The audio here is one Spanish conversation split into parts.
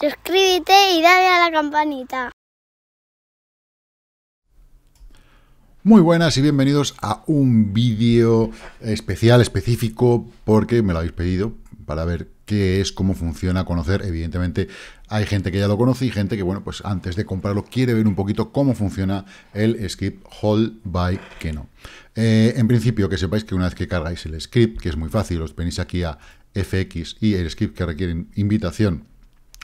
suscríbete y dale a la campanita. Muy buenas y bienvenidos a un vídeo especial, específico, porque me lo habéis pedido para ver qué es, cómo funciona, conocer. Evidentemente hay gente que ya lo conoce y gente que, bueno, pues antes de comprarlo quiere ver un poquito cómo funciona el script hold by Keno. no. Eh, en principio, que sepáis que una vez que cargáis el script, que es muy fácil, os venís aquí a FX y el script que requieren invitación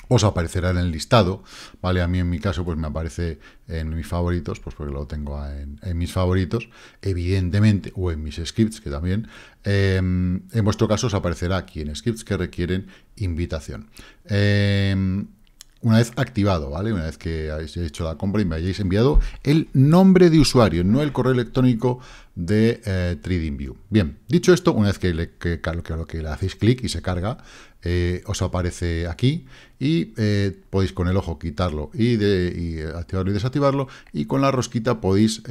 os aparecerá en el listado, ¿vale? A mí en mi caso pues me aparece en mis favoritos, pues porque lo tengo en, mis favoritos, evidentemente, o en mis scripts, que también, em, en vuestro caso os aparecerá aquí en scripts que requieren invitación. Em, una vez activado, ¿vale? Una vez que hayáis hecho la compra y me hayáis enviado el nombre de usuario, no el correo electrónico de eh, TradingView. Bien, dicho esto, una vez que, le, que, que, que le hacéis clic y se carga, eh, os aparece aquí y eh, podéis con el ojo quitarlo y, de, y, activarlo y desactivarlo y con la rosquita podéis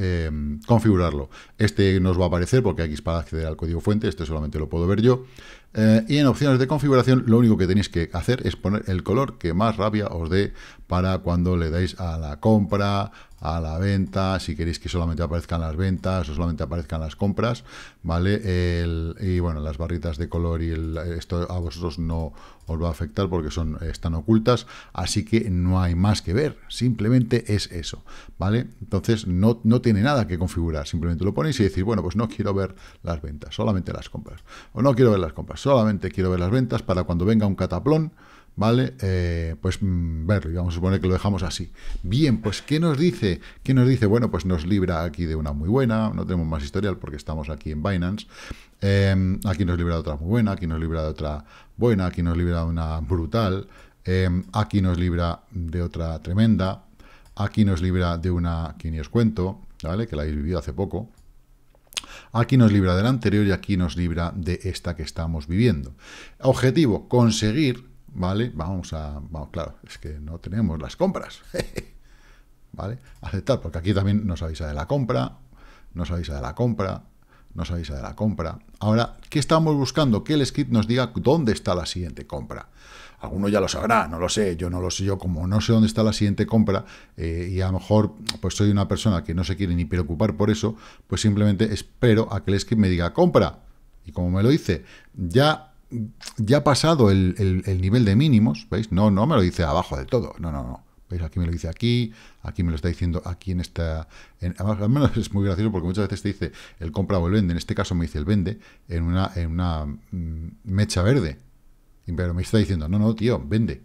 configurarlo. Este nos va a aparecer porque aquí es para acceder al código fuente, este solamente lo puedo ver yo. y en opciones de configuración lo único que tenéis que hacer es poner el color que más rabia os dé para cuando le dais a la compra, a la venta, si queréis que solamente aparezcan las ventas o solamente aparezcan las compras, ¿vale? El, y bueno, las barritas de color y esto a vosotros no os va a afectar porque son, están ocultas, así que no hay más que ver, simplemente es eso, ¿vale? Entonces no, no tiene nada que configurar, simplemente lo ponéis y decís, bueno, pues no quiero ver las ventas, solamente las compras, o no quiero ver las compras, solamente quiero ver las ventas para cuando venga un cataplón, ¿vale? Eh, pues mm, verlo, y vamos a suponer que lo dejamos así. Bien, pues ¿qué nos dice? ¿Qué nos dice? Bueno, pues nos libra aquí de una muy buena, no tenemos más historial porque estamos aquí en Binance. Em, aquí nos libra de otra muy buena, aquí nos libra de otra buena, aquí nos libra de una brutal, em, aquí nos libra de otra tremenda, aquí nos libra de una que ni os cuento, ¿vale? Que la habéis vivido hace poco. Aquí nos libra de la anterior y aquí nos libra de esta que estamos viviendo. Objetivo, conseguir ¿vale? Vamos a, vamos, claro, es que no tenemos las compras, ¿vale? Aceptar, porque aquí también nos avisa de la compra, nos avisa de la compra, nos avisa de la compra. Ahora, ¿qué estamos buscando? Que el script nos diga dónde está la siguiente compra. Alguno ya lo sabrá, no lo sé, yo no lo sé, yo como no sé dónde está la siguiente compra eh, y a lo mejor pues soy una persona que no se quiere ni preocupar por eso, pues simplemente espero a que el script me diga compra. Y como me lo dice, ya ya ha pasado el, nivel de mínimos, ¿veis? No, no me lo dice abajo del todo, no, no, no. ¿Veis? Aquí me lo dice aquí, aquí me lo está diciendo aquí en esta... al menos es muy gracioso porque muchas veces te dice el compra o el vende, en este caso me dice el vende en una, en una mm, mecha verde. Pero me está diciendo, no, no, tío, vende.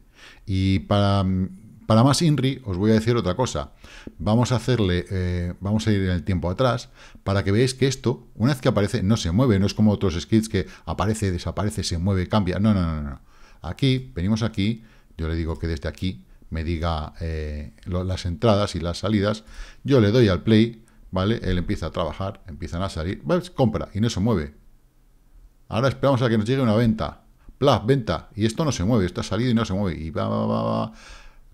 Y para mm, para más INRI, os voy a decir otra cosa. Vamos a hacerle, eh, vamos a ir en el tiempo atrás, para que veáis que esto, una vez que aparece, no se mueve, no es como otros skits que aparece, desaparece, se mueve, cambia. No, no, no, no. Aquí, venimos aquí, yo le digo que desde aquí me diga eh, las entradas y las salidas. Yo le doy al play, ¿vale? Él empieza a trabajar, empiezan a salir, compra y no se mueve. Ahora esperamos a que nos llegue una venta. Plas, venta. Y esto no se mueve, esto ha salido y no se mueve. Y va, va, va, va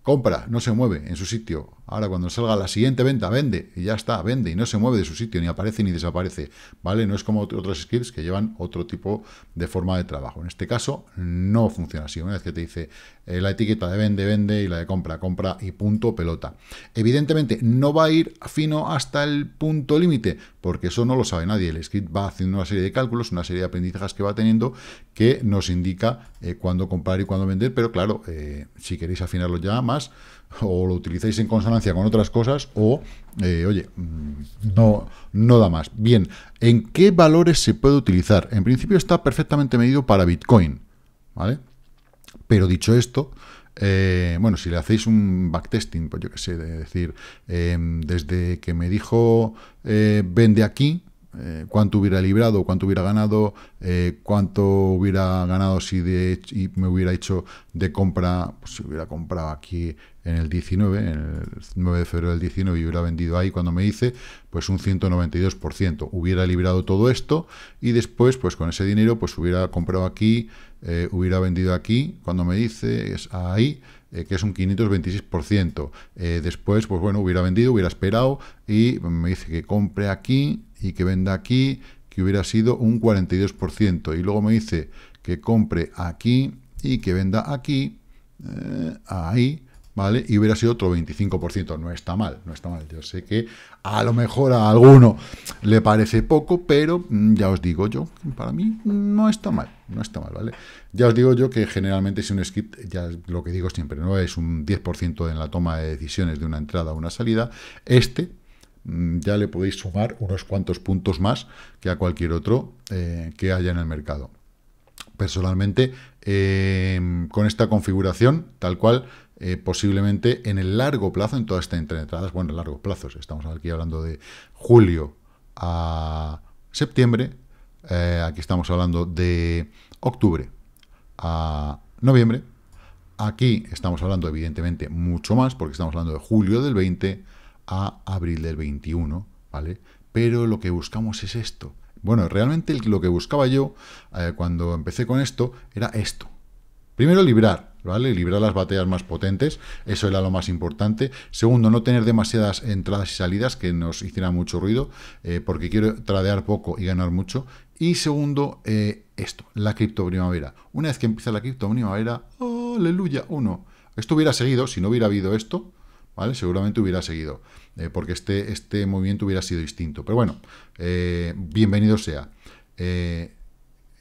compra, no se mueve en su sitio. Ahora cuando salga la siguiente venta, vende y ya está, vende y no se mueve de su sitio, ni aparece ni desaparece, ¿vale? No es como otros scripts que llevan otro tipo de forma de trabajo. En este caso no funciona así. Una vez que te dice eh, la etiqueta de vende, vende y la de compra, compra y punto, pelota. Evidentemente no va a ir fino hasta el punto límite, porque eso no lo sabe nadie. El script va haciendo una serie de cálculos, una serie de aprendizajes que va teniendo que nos indica eh, cuándo comprar y cuándo vender, pero claro, eh, si queréis afinarlo ya más, o lo utilizáis en consonancia con otras cosas, o, eh, oye, mm, no, no da más. Bien, ¿en qué valores se puede utilizar? En principio está perfectamente medido para Bitcoin, ¿vale? Pero dicho esto, bueno, si le hacéis un backtesting, pues yo qué sé, de decir, em, desde que me dijo vende aquí, eh, cuánto hubiera librado, cuánto hubiera ganado, eh, cuánto hubiera ganado si de, y me hubiera hecho de compra, pues si hubiera comprado aquí en el 19, en el 9 de febrero del 19 y hubiera vendido ahí cuando me dice, pues un 192%. Hubiera librado todo esto y después, pues con ese dinero, pues hubiera comprado aquí, eh, hubiera vendido aquí, cuando me dice, es ahí, que es un 526%. después, pues bueno, hubiera vendido, hubiera esperado y me dice que compre aquí, y que venda aquí, que hubiera sido un 42%. Y luego me dice que compre aquí y que venda aquí, eh, ahí, ¿vale? Y hubiera sido otro 25%. No está mal, no está mal. Yo sé que a lo mejor a alguno le parece poco, pero mm, ya os digo yo, para mí no está mal, no está mal, ¿vale? Ya os digo yo que generalmente si un script, ya lo que digo siempre, no es un 10% en la toma de decisiones de una entrada o una salida, este Mm, ya le podéis sumar unos cuantos puntos más que a cualquier otro eh, que haya en el mercado. Personalmente, eh, con esta configuración, tal cual, eh, posiblemente en el largo plazo, en todas estas entradas, bueno, en largos plazos, estamos aquí hablando de julio a septiembre, aquí estamos hablando de octubre a noviembre, aquí estamos hablando evidentemente mucho más, porque estamos hablando de julio del 20, a abril del 21, ¿vale? Pero lo que buscamos es esto. Bueno, realmente lo que buscaba yo eh, cuando empecé con esto era esto. Primero, librar, ¿vale? Librar las batallas más potentes, eso era lo más importante. Segundo, no tener demasiadas entradas y salidas que nos hicieran mucho ruido, eh, porque quiero tradear poco y ganar mucho. Y segundo, eh, esto, la cripto primavera. Una vez que empieza la cripto primavera, aleluya, uno. Esto hubiera seguido, si no hubiera habido esto, ¿vale? Seguramente hubiera seguido, eh, porque este, este movimiento hubiera sido distinto. Pero bueno, eh, bienvenido sea. Eh,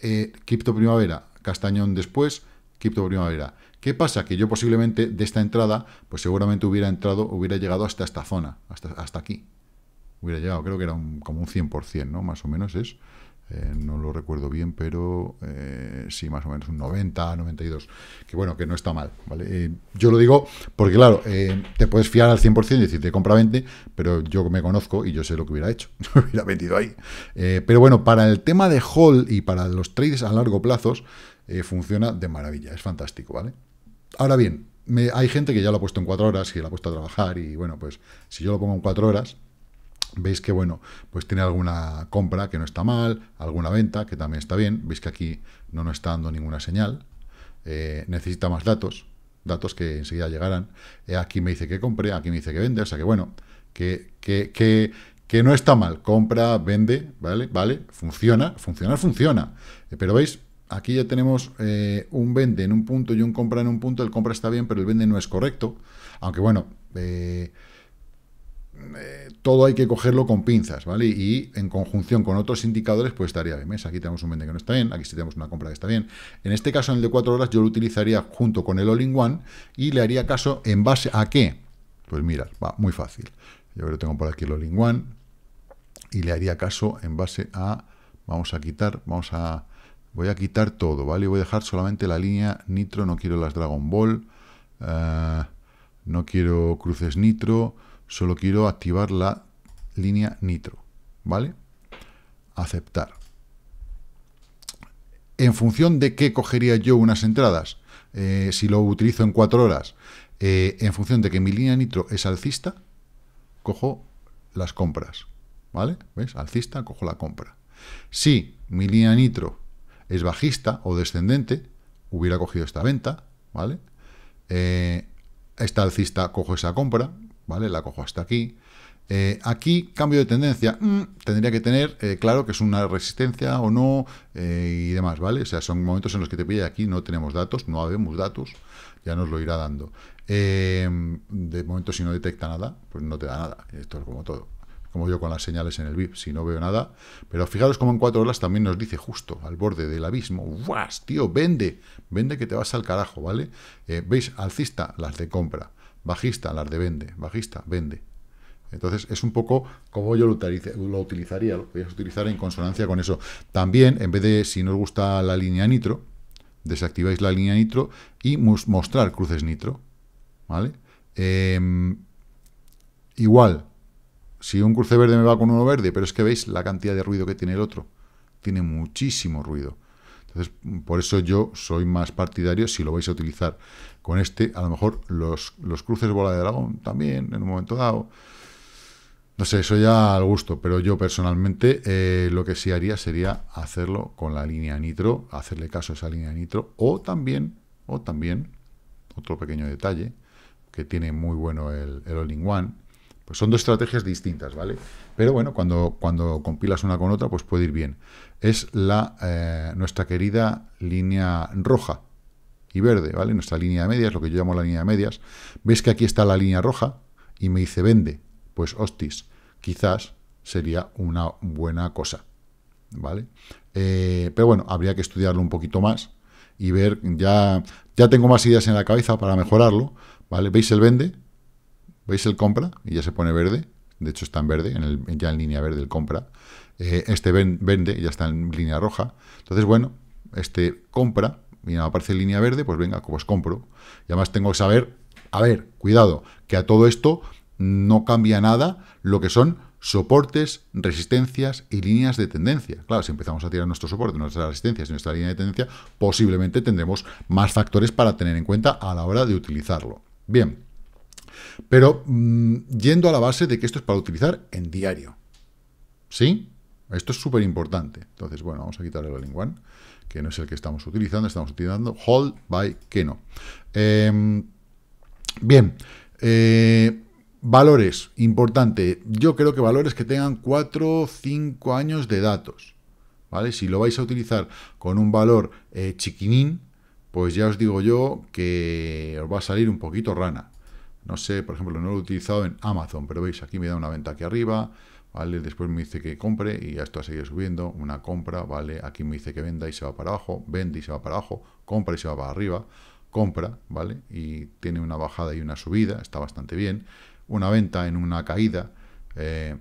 eh cripto Primavera, Castañón después, Cripto Primavera. ¿Qué pasa? Que yo posiblemente de esta entrada, pues seguramente hubiera entrado, hubiera llegado hasta esta zona, hasta, hasta aquí. Hubiera llegado, creo que era un, como un 100%, ¿no? Más o menos es. Eh, no lo recuerdo bien, pero eh, sí, más o menos un 90, 92, que bueno, que no está mal, ¿vale? Eh, yo lo digo porque, claro, te puedes fiar al 100% y decirte compra 20, pero yo me conozco y yo sé lo que hubiera hecho, me hubiera vendido ahí. pero bueno, para el tema de hall y para los trades a largo plazo, funciona de maravilla, es fantástico, ¿vale? Ahora bien, hay gente que ya lo ha puesto en 4 horas y la ha puesto a trabajar y bueno, pues si yo lo pongo en 4 horas, veis que, bueno, pues tiene alguna compra que no está mal, alguna venta que también está bien, veis que aquí no nos está dando ninguna señal, eh, necesita más datos, datos que enseguida llegarán, eh, aquí me dice que compre, aquí me dice que vende, o sea que, bueno, que, que, que, no está mal, compra, vende, ¿vale? ¿Vale? Funciona, funciona, funciona, eh, pero veis, aquí ya tenemos un vende en un punto y un compra en un punto, el compra está bien, pero el vende no es correcto, aunque bueno, eh, eh, todo hay que cogerlo con pinzas, ¿vale? Y, en conjunción con otros indicadores, pues estaría bien. Aquí tenemos un vende que no está bien, aquí sí tenemos una compra que está bien. En este caso, en el de 4 horas, yo lo utilizaría junto con el All-in-One y le haría caso en base a qué. Pues mira, va, muy fácil. Yo lo tengo por aquí el All-in-One y le haría caso en base a... Vamos a quitar, vamos a... Voy a quitar todo, ¿vale? Voy a dejar solamente la línea nitro, no quiero las Dragon Ball, eh, no quiero cruces nitro, solo quiero activar la línea nitro, ¿vale? Aceptar. En función de qué cogería yo unas entradas, eh, si lo utilizo en cuatro horas, eh, en función de que mi línea nitro es alcista, cojo las compras, ¿vale? ¿Ves? Alcista, cojo la compra. Si mi línea nitro es bajista o descendente, hubiera cogido esta venta, ¿vale? Eh, esta alcista, cojo esa compra, ¿vale? La cojo hasta aquí. Eh, aquí, cambio de tendencia, mm, tendría que tener, eh, claro, que es una resistencia o no eh, y demás, ¿vale? O sea, son momentos en los que te pilla aquí, no tenemos datos, no habemos datos, ya nos lo irá dando. de momento, si no detecta nada, pues no te da nada, esto es como todo. Como yo con las señales en el VIP, si no veo nada. Pero fijaros como en cuatro horas también nos dice justo al borde del abismo, ¡guas, tío, vende! Vende que te vas al carajo, ¿vale? ¿Veis? Alcista, las de compra. Bajista, las de vende. Bajista, vende. Entonces, es un poco como yo lo, utilizaría, lo a utilizar en consonancia con eso. También, en vez de, si no os gusta la línea nitro, desactiváis la línea nitro y mostrar cruces nitro, ¿vale? Em, igual, si un cruce verde me va con uno verde, pero es que veis la cantidad de ruido que tiene el otro, tiene muchísimo ruido. Entonces, por eso yo soy más partidario si lo vais a utilizar con este. A lo mejor los, los cruces bola de dragón también, en un momento dado. No sé, eso ya al gusto, pero yo personalmente eh, lo que sí haría sería hacerlo con la línea nitro, hacerle caso a esa línea nitro, o también, o también, otro pequeño detalle, que tiene muy bueno el, el All-in-One, pues son dos estrategias distintas, ¿vale? Pero bueno, cuando, cuando compilas una con otra, pues puede ir bien. Es la, eh, nuestra querida línea roja y verde, ¿vale? Nuestra línea de medias, lo que yo llamo la línea de medias. Veis que aquí está la línea roja? Y me dice vende. Pues hostis, quizás sería una buena cosa, ¿vale? Eh, pero bueno, habría que estudiarlo un poquito más y ver, ya, ya tengo más ideas en la cabeza para mejorarlo, ¿vale? ¿Veis el vende? ¿Veis el compra? Y ya se pone verde, de hecho está en verde, en ya en línea verde el compra. Eh, este vende, ya está en línea roja. Entonces, bueno, este compra, y aparece línea verde, pues venga, pues compro. Y además tengo que saber, a ver, cuidado, que a todo esto no cambia nada lo que son soportes, resistencias y líneas de tendencia. Claro, si empezamos a tirar nuestro soporte, nuestras resistencias y nuestra línea de tendencia, posiblemente tendremos más factores para tener en cuenta a la hora de utilizarlo. Bien, pero mm, yendo a la base de que esto es para utilizar en diario. ¿Sí? Esto es súper importante. Entonces, bueno, vamos a quitar el linguan, que no es el que estamos utilizando. Estamos utilizando hold by que no. Em, bien. Eh, valores, importante. Yo creo que valores que tengan 4 o 5 años de datos. ¿Vale? Si lo vais a utilizar con un valor eh, chiquinín, pues ya os digo yo que os va a salir un poquito rana no sé, por ejemplo, no lo he utilizado en Amazon, pero veis, aquí me da una venta aquí arriba, ¿vale? Después me dice que compre y esto ha seguido subiendo, una compra, ¿vale? Aquí me dice que venda y se va para abajo, vende y se va para abajo, compra y se va para arriba, compra, ¿vale? Y tiene una bajada y una subida, está bastante bien, una venta en una caída, eh,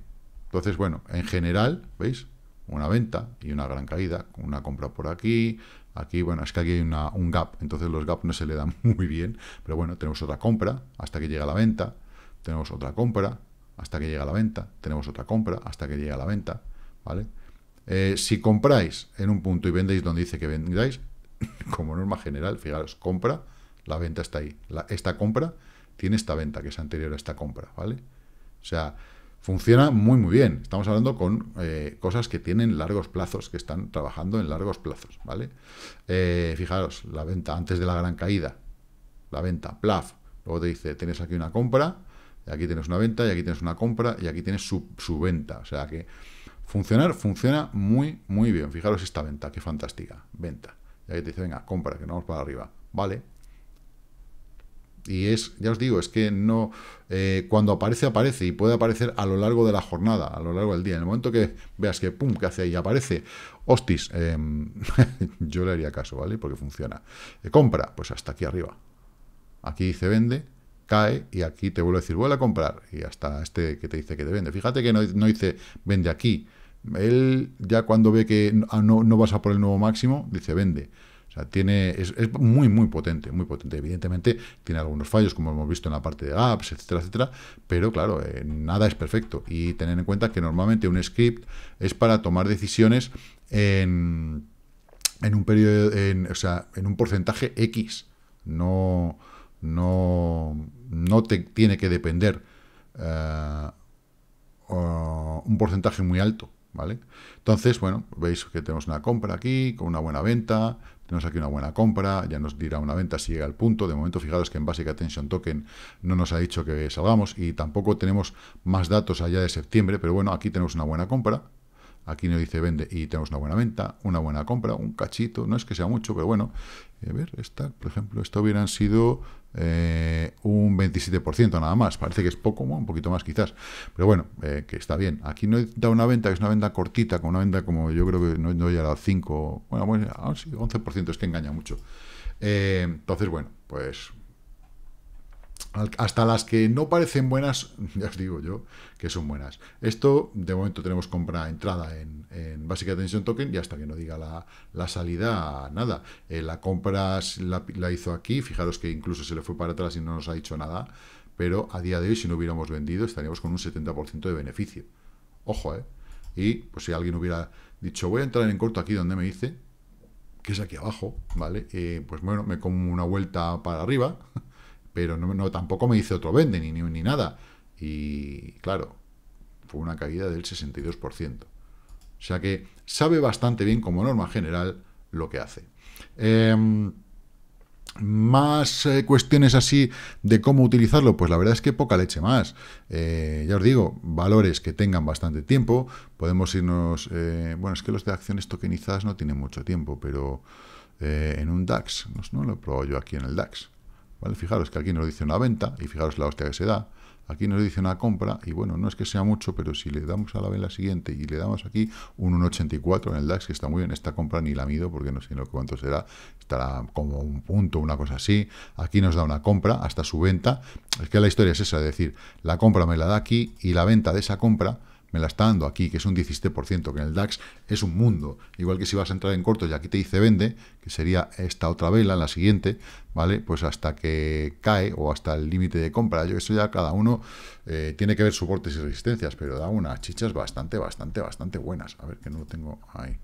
entonces, bueno, en general, ¿veis? Una venta y una gran caída, una compra por aquí, Aquí, bueno, es que aquí hay un gap, entonces los gaps no se le dan muy bien, pero bueno, tenemos otra compra hasta que llega la venta, tenemos otra compra hasta que llega la venta, tenemos otra compra hasta que llega la venta, ¿vale? Eh, si compráis en un punto y vendéis donde dice que vendáis, como norma general, fijaros, compra, la venta está ahí. La, esta compra tiene esta venta que es anterior a esta compra, ¿vale? O sea, funciona muy muy bien. Estamos hablando con eh, cosas que tienen largos plazos, que están trabajando en largos plazos, ¿vale? Eh, fijaros, la venta antes de la gran caída, la venta, plaf, luego te dice, tienes aquí una compra, y aquí tienes una venta, y aquí tienes una compra, y aquí tienes su, venta. O sea que funcionar, funciona muy muy bien. Fijaros esta venta, qué fantástica, venta. Y ahí te dice, venga, compra, que no vamos para arriba. Vale, y es, ya os digo, es que no. Eh, cuando aparece, aparece y puede aparecer a lo largo de la jornada, a lo largo del día. En el momento que veas que pum, que hace ahí, aparece, hostis, em, yo le haría caso, ¿vale? Porque funciona. Eh, compra, pues hasta aquí arriba. Aquí dice vende, cae y aquí te vuelve a decir vuelve a comprar y hasta este que te dice que te vende. Fíjate que no, dice vende aquí. Él ya cuando ve que ah, no, no vas a por el nuevo máximo, dice vende tiene, es, es, muy, muy potente, muy potente. Evidentemente, tiene algunos fallos, como hemos visto en la parte de apps, etcétera, etcétera, pero claro, eh, nada es perfecto. Y tener en cuenta que normalmente un script es para tomar decisiones en, en un periodo, en, o sea, en un porcentaje X. No, no, no te tiene que depender eh, un porcentaje muy alto ¿vale? Entonces, bueno, veis que tenemos una compra aquí, con una buena venta, tenemos aquí una buena compra, ya nos dirá una venta si llega al punto, de momento fijaros que en Basic Attention Token no nos ha dicho que salgamos y tampoco tenemos más datos allá de septiembre, pero bueno, aquí tenemos una buena compra, Aquí no dice vende y tenemos una buena venta, una buena compra, un cachito, no es que sea mucho, pero bueno. Eh, a ver, esta, por ejemplo, esto hubieran sido eh, un 27% nada más. Parece que es poco, un poquito más quizás. Pero bueno, eh, que está bien. Aquí no da una venta, que es una venta cortita, con una venta como yo creo que no, no llega a 5, bueno, bueno, pues, 11% es que engaña mucho. entonces, bueno, pues hasta las que no parecen buenas, ya os digo yo, que son buenas. Esto, de momento tenemos compra entrada en, en Basic Attention Token y hasta que no diga la, salida, nada. Eh, la compra la, la, hizo aquí, fijaros que incluso se le fue para atrás y no nos ha dicho nada, pero a día de hoy si no hubiéramos vendido estaríamos con un 70% de beneficio. Ojo, ¿eh? Y pues si alguien hubiera dicho, voy a entrar en corto aquí donde me dice, que es aquí abajo, ¿vale? Eh, pues bueno, me como una vuelta para arriba pero no, tampoco me dice otro vende ni, nada. Y claro, fue una caída del 62%. O sea que sabe bastante bien como norma general lo que hace. Em, más eh, cuestiones así de cómo utilizarlo, pues la verdad es que poca leche más. Eh, ya os digo, valores que tengan bastante tiempo. Podemos irnos... Eh, bueno, es que los de acciones tokenizadas no tienen mucho tiempo, pero en un DAX, no, no lo he probado yo aquí en el DAX. Fijaros que aquí nos dice una venta y fijaros la hostia que se da. Aquí nos dice una compra y bueno, no es que sea mucho, pero si le damos a la vela siguiente y le damos aquí un 1,84 en el DAX, que está muy bien, esta compra ni la mido porque no sé cuánto será, estará como un punto, una cosa así. Aquí nos da una compra hasta su venta. Es que la historia es esa, es decir, la compra me la da aquí y la venta de esa compra me la está dando aquí, que es un 17%, que en el DAX es un mundo. Igual que si vas a entrar en corto y aquí te dice vende, que sería esta otra vela, la siguiente, ¿vale? Pues hasta que cae o hasta el límite de compra. Yo, eso ya cada uno eh, tiene que ver soportes y resistencias, pero da unas chichas bastante, bastante, bastante buenas. A ver, que no lo tengo ahí,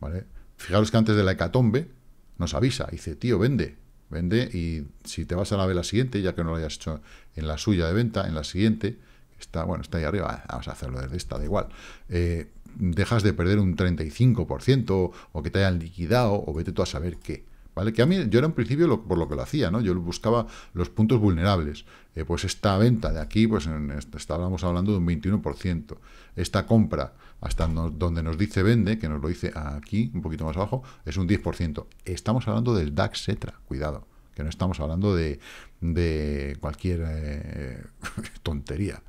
¿vale? Fijaros que antes de la hecatombe nos avisa, dice, tío, vende, vende y si te vas a la vela siguiente, ya que no lo hayas hecho en la suya de venta, en la siguiente está, bueno, está ahí arriba, vamos a hacerlo desde esta, da igual. Eh, dejas de perder un 35% o que te hayan liquidado o vete tú a saber qué. ¿Vale? Que a mí, yo era en principio por lo que lo hacía, ¿no? Yo buscaba los puntos vulnerables. Eh, pues esta venta de aquí, pues estábamos hablando de un 21%. Esta compra, hasta donde nos dice vende, que nos lo dice aquí, un poquito más abajo, es un 10%. Estamos hablando del DAX setra cuidado, que no estamos hablando de, de cualquier eh, tontería.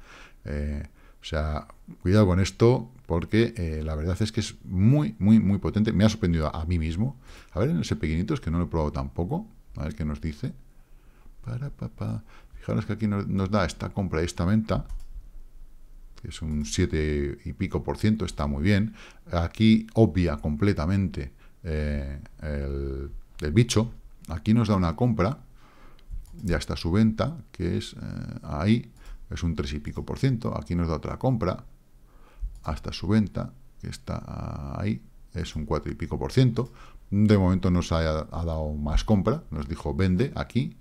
Eh, o sea, cuidado con esto, porque eh, la verdad es que es muy, muy, muy potente. Me ha sorprendido a, mí mismo. A ver en ese pequeñito, es que no lo he probado tampoco. A ver qué nos dice. Para, pa, Fijaros que aquí nos, da esta compra y esta venta, que es un 7 y pico por ciento, está muy bien. Aquí obvia completamente eh, el, bicho. Aquí nos da una compra, ya está su venta, que es ahí es un 3 y pico por ciento. Aquí nos da otra compra hasta su venta, que está ahí, es un 4 y pico por ciento. De momento nos ha, dado más compra, nos dijo vende aquí,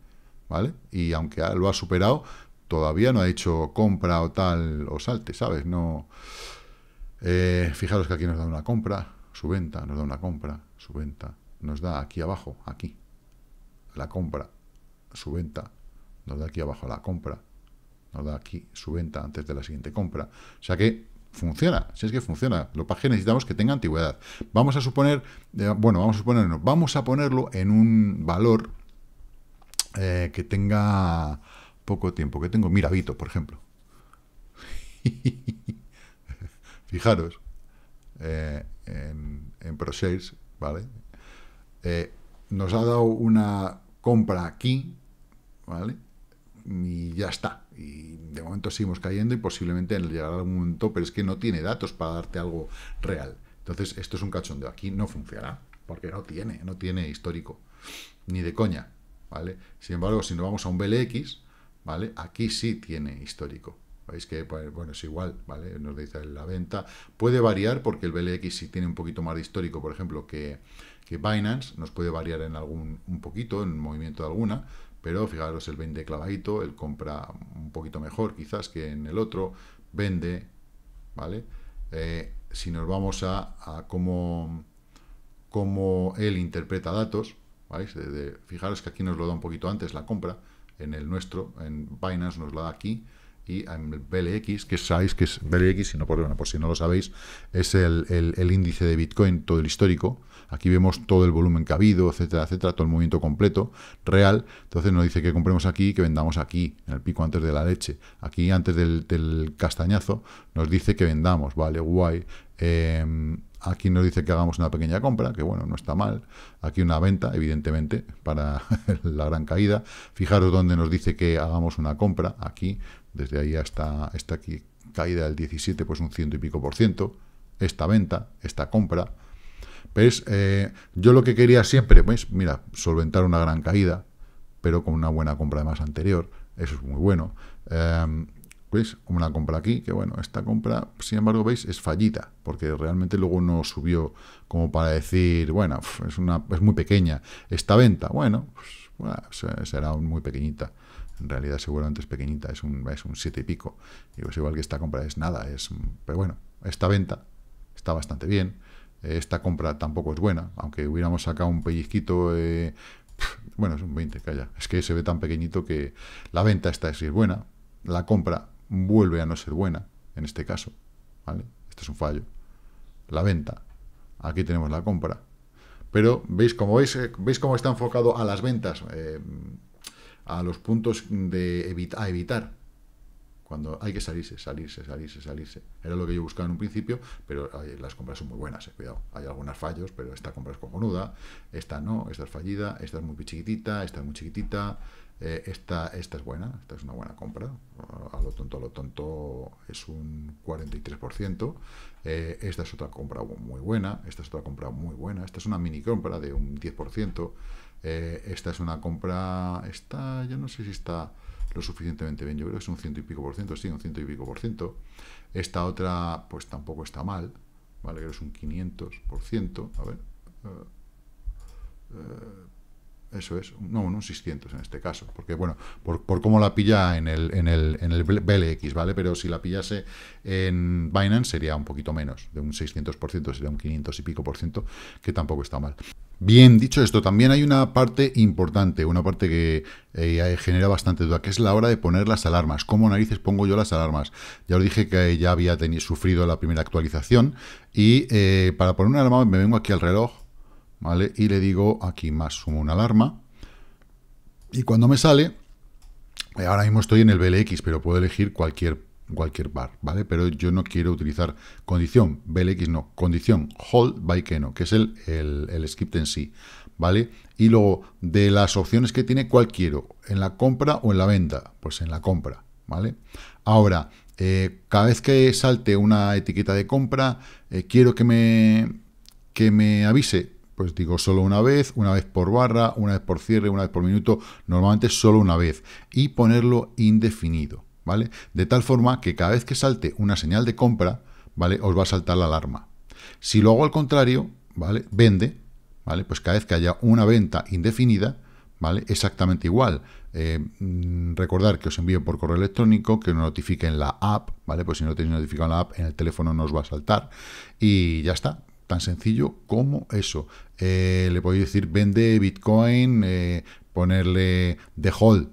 ¿vale? Y aunque lo ha superado, todavía no ha hecho compra o tal o salte, ¿sabes? No. Eh, fijaros que aquí nos da una compra, su venta, nos da una compra, su venta, nos da aquí abajo, aquí, la compra, su venta, nos da aquí abajo la compra, nos da aquí su venta antes de la siguiente compra. O sea que funciona, si es que funciona. Lo que necesitamos que tenga antigüedad. Vamos a suponer, eh, bueno, vamos a suponernos, vamos a ponerlo en un valor eh, que tenga poco tiempo, que tengo Miravito, por ejemplo. Fijaros, eh, en, en ProShares, ¿vale? nos ha dado una compra aquí, ¿vale? y ya está. Y de momento seguimos cayendo y posiblemente llegará algún momento, pero es que no tiene datos para darte algo real. Entonces, esto es un cachondeo. Aquí no funcionará, porque no tiene, no tiene histórico. Ni de coña, ¿vale? Sin embargo, si nos vamos a un BLX, ¿vale? Aquí sí tiene histórico. Veis que, pues, bueno, es igual, ¿vale? Nos dice la venta. Puede variar porque el BLX sí tiene un poquito más de histórico, por ejemplo, que, que Binance. Nos puede variar en algún, un poquito, en movimiento de alguna, pero fijaros, el vende clavadito, él compra un poquito mejor quizás que en el otro, vende, ¿vale? Eh, si nos vamos a, cómo, él interpreta datos, ¿vale? fijaros que aquí nos lo da un poquito antes la compra, en el nuestro, en Binance nos lo da aquí, y en BLX, que sabéis que es BLX, si por, bueno, por si no lo sabéis, es el, índice de Bitcoin, todo el histórico. Aquí vemos todo el volumen que ha habido, etcétera, etcétera, todo el movimiento completo, real. Entonces nos dice que compremos aquí, que vendamos aquí, en el pico antes de la leche, aquí antes del, castañazo, nos dice que vendamos, vale, guay. Em, aquí nos dice que hagamos una pequeña compra, que bueno, no está mal. Aquí una venta, evidentemente, para la gran caída. Fijaros donde nos dice que hagamos una compra, aquí, desde ahí hasta esta aquí, caída del 17, pues un ciento y pico por ciento, esta venta, esta compra. pues yo lo que quería siempre, pues, mira, solventar una gran caída, pero con una buena compra de más anterior, eso es muy bueno. pues como Una compra aquí, que bueno, esta compra, sin embargo, veis, es fallita, porque realmente luego no subió como para decir, bueno, es, una, es muy pequeña. Esta venta, bueno, pues, bueno será muy pequeñita. En realidad seguramente es pequeñita, es un, es un 7 y pico. Digo, es pues igual que esta compra es nada, es pero bueno, esta venta está bastante bien. Esta compra tampoco es buena, aunque hubiéramos sacado un pellizquito, eh, bueno, es un 20, calla. Es que se ve tan pequeñito que la venta esta sí es buena, la compra vuelve a no ser buena, en este caso, ¿vale? Este es un fallo. La venta, aquí tenemos la compra, pero veis como veis, eh, veis cómo está enfocado a las ventas. Eh, a los puntos de a evitar cuando hay que salirse, salirse, salirse, salirse. Era lo que yo buscaba en un principio, pero las compras son muy buenas, eh, cuidado. Hay algunas fallos, pero esta compra es nuda esta no, esta es fallida, esta es muy chiquitita, esta es muy chiquitita, eh, esta, esta es buena, esta es una buena compra. A lo tonto, a lo tonto es un 43%. Eh, esta es otra compra muy buena, esta es otra compra muy buena, esta es una mini compra de un 10%. esta es una compra, esta, yo no sé si está lo suficientemente bien. Yo creo que es un ciento y pico por ciento, sí, un ciento y pico por ciento. Esta otra, pues tampoco está mal, ¿vale? Creo que es un 500 por ciento. A ver. Eh, eh, eso es, no, un 600 en este caso, porque bueno, por, por cómo la pilla en el, en, el, en el BLX, ¿vale? Pero si la pillase en Binance sería un poquito menos, de un 600%, sería un 500 y pico por ciento, que tampoco está mal. Bien, dicho esto, también hay una parte importante, una parte que eh, eh, genera bastante duda, que es la hora de poner las alarmas. ¿Cómo narices pongo yo las alarmas? Ya os dije que ya había sufrido la primera actualización y eh, para poner una alarma me vengo aquí al reloj, y le digo aquí más sumo una alarma. Y cuando me sale, eh, ahora mismo estoy en el BLX, pero puedo elegir cualquier, cualquier bar, ¿vale? Pero yo no quiero utilizar condición BLX, no, condición hold by Keno, que es el, el, script en sí, ¿vale? Y luego, de las opciones que tiene, ¿cuál quiero? ¿En la compra o en la venta? Pues en la compra, ¿vale? Ahora, eh, cada vez que salte una etiqueta de compra, eh, quiero que me, que me avise, pues digo solo una vez, una vez por barra, una vez por cierre, una vez por minuto, normalmente solo una vez, y ponerlo indefinido, ¿vale? De tal forma que cada vez que salte una señal de compra, ¿vale? Os va a saltar la alarma. Si lo hago al contrario, ¿vale? Vende, ¿vale? Pues cada vez que haya una venta indefinida, ¿vale? Exactamente igual. Eh, mm, recordar que os envío por correo electrónico, que os notifiquen la app, ¿vale? Pues si no tenéis notificado en la app, en el teléfono no os va a saltar y ya está. Tan sencillo como eso. Eh, le podéis decir vende Bitcoin, eh, ponerle de hold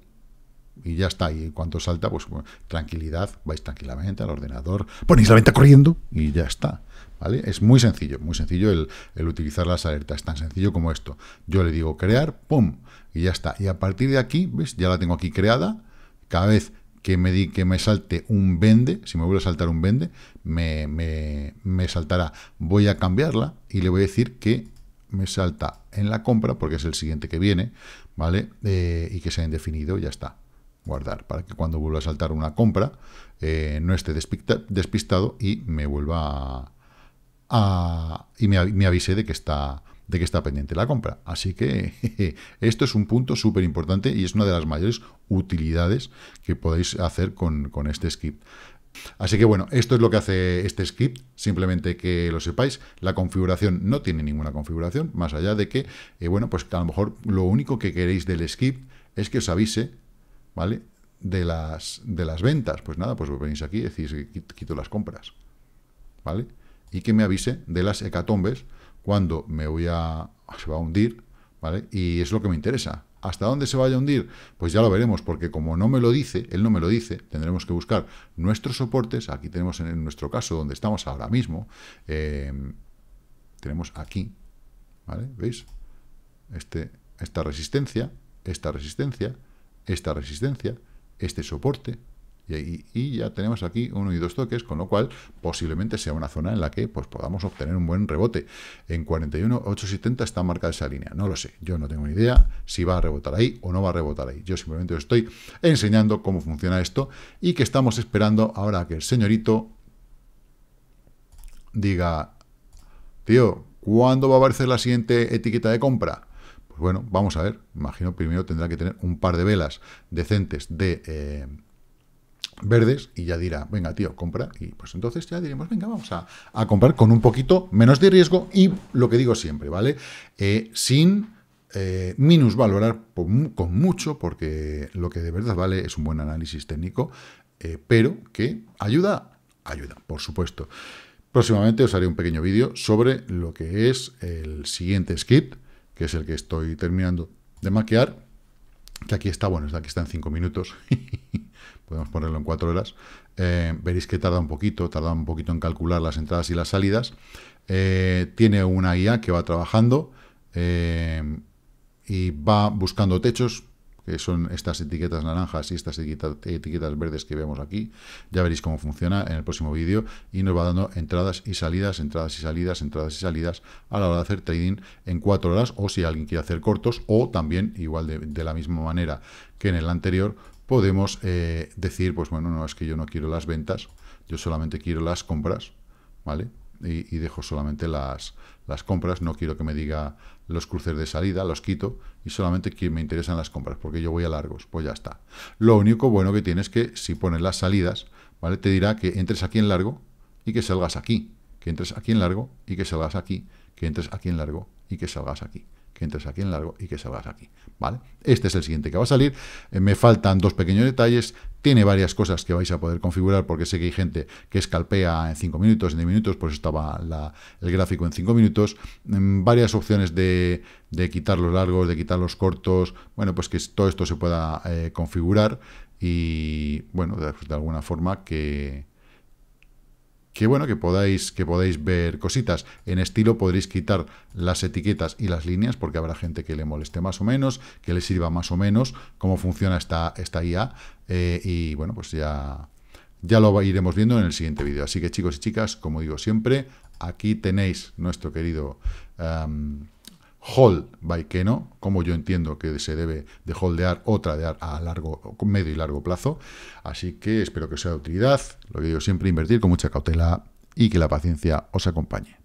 y ya está. Y en cuanto salta, pues tranquilidad, vais tranquilamente al ordenador, ponéis la venta corriendo y ya está. ¿Vale? Es muy sencillo, muy sencillo el, el utilizar las alertas, tan sencillo como esto. Yo le digo crear, ¡pum! Y ya está. Y a partir de aquí, ¿ves? Ya la tengo aquí creada. Cada vez que me, di, que me salte un vende, si me vuelve a saltar un vende, me, me, saltará. Voy a cambiarla y le voy a decir que me salta en la compra, porque es el siguiente que viene, ¿vale? Eh, y que sea indefinido, ya está. Guardar, para que cuando vuelva a saltar una compra eh, no esté despistado y me vuelva a... y me, me avise de que está de que está pendiente la compra. Así que esto es un punto súper importante y es una de las mayores utilidades que podéis hacer con, este script. Así que bueno, esto es lo que hace este script, simplemente que lo sepáis, la configuración no tiene ninguna configuración, más allá de que, eh, bueno, pues a lo mejor lo único que queréis del script es que os avise, ¿vale? De las, de las ventas, pues nada, pues venís aquí y decís, quito las compras, ¿vale? Y que me avise de las hecatombes, cuando me voy a, se va a hundir, ¿vale? Y es lo que me interesa. ¿Hasta dónde se vaya a hundir? Pues ya lo veremos, porque como no me lo dice, él no me lo dice, tendremos que buscar nuestros soportes. Aquí tenemos en nuestro caso, donde estamos ahora mismo, eh, tenemos aquí, ¿vale? ¿Veis? Este, esta resistencia, esta resistencia, esta resistencia, este soporte, y, ya tenemos aquí uno y dos toques, con lo cual posiblemente sea una zona en la que pues, podamos obtener un buen rebote. En 41.870 está marcada esa línea, no lo sé, yo no tengo ni idea si va a rebotar ahí o no va a rebotar ahí. Yo simplemente os estoy enseñando cómo funciona esto y que estamos esperando ahora que el señorito diga, tío, ¿cuándo va a aparecer la siguiente etiqueta de compra? Pues bueno, vamos a ver, imagino primero tendrá que tener un par de velas decentes de... Eh, verdes y ya dirá, venga tío, compra y pues entonces ya diremos, venga, vamos a, comprar con un poquito menos de riesgo y lo que digo siempre, ¿vale? Eh, sin eh, minusvalorar minus valorar con mucho porque lo que de verdad vale es un buen análisis técnico, eh, pero que ayuda, ayuda, por supuesto. Próximamente os haré un pequeño vídeo sobre lo que es el siguiente script, que es el que estoy terminando de maquear, que aquí está, bueno, aquí está en 5 minutos, podemos ponerlo en 4 horas, eh, veréis que tarda un poquito, tarda un poquito en calcular las entradas y las salidas, eh, tiene una guía que va trabajando eh, y va buscando techos, que son estas etiquetas naranjas y estas etiquetas, verdes que vemos aquí. Ya veréis cómo funciona en el próximo vídeo y nos va dando entradas y salidas, entradas y salidas, entradas y salidas a la hora de hacer trading en cuatro horas o si alguien quiere hacer cortos o también igual de, la misma manera que en el anterior podemos eh, decir, pues bueno, no es que yo no quiero las ventas, yo solamente quiero las compras, ¿vale? y, dejo solamente las, las, compras. No quiero que me diga los cruces de salida, los quito y solamente que me interesan las compras, porque yo voy a largos, pues ya está. Lo único bueno que tienes es que si pones las salidas, ¿vale? Te dirá que entres aquí en largo y que salgas aquí, que entres aquí en largo y que salgas aquí, que entres aquí en largo y que salgas aquí que entres aquí en largo y que salgas aquí, ¿vale? Este es el siguiente que va a salir, eh, me faltan dos pequeños detalles, tiene varias cosas que vais a poder configurar, porque sé que hay gente que escalpea en 5 minutos, en 10 minutos, por eso estaba el gráfico en 5 minutos, mm, varias opciones de, quitar los largos, de quitar los cortos, bueno, pues que todo esto se pueda eh, configurar y, bueno, de alguna forma que que bueno, que podáis, que ver cositas. En estilo podréis quitar las etiquetas y las líneas, porque habrá gente que le moleste más o menos, que le sirva más o menos cómo funciona esta, esta IA. Eh, y bueno, pues ya, ya lo iremos viendo en el siguiente vídeo. Así que chicos y chicas, como digo siempre, aquí tenéis nuestro querido hold by no! como yo entiendo que se debe de holdear o tradear a largo, medio y largo plazo. Así que espero que os sea de utilidad. Lo que digo siempre, invertir con mucha cautela y que la paciencia os acompañe.